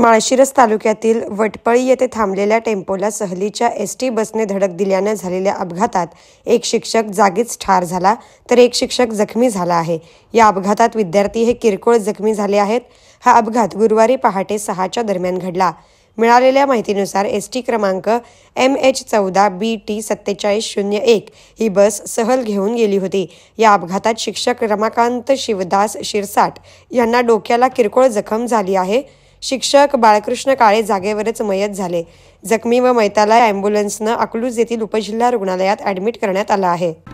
माळशिरस तालुक्यातील वटपळी येथे थांबलेल्या टेम्पोला सहलीच्या एस टी बसने धडक दिल्यानं झालेल्या अपघातात एक शिक्षक जागीच ठार झाला तर एक शिक्षक जखमी झाला आहे या अपघातात विद्यार्थी हे किरकोळ जखमी झाले आहेत हा अपघात गुरुवारी पहाटे सहाच्या दरम्यान घडला मिळालेल्या माहितीनुसार एस टी क्रमांक एम एच चौदा बी टी सत्तेचाळीस शून्य एक ही बस सहल घेऊन गेली होती या अपघातात शिक्षक रमाकांत शिवदास शिरसाट यांना डोक्याला किरकोळ जखम झाली आहे शिक्षक बाळकृष्ण काळे जागेवरच मयत झाले जखमी व मैताला अँब्युलन्सनं अकलूज येथील उपजिल्हा रुग्णालयात ॲडमिट करण्यात आला आहे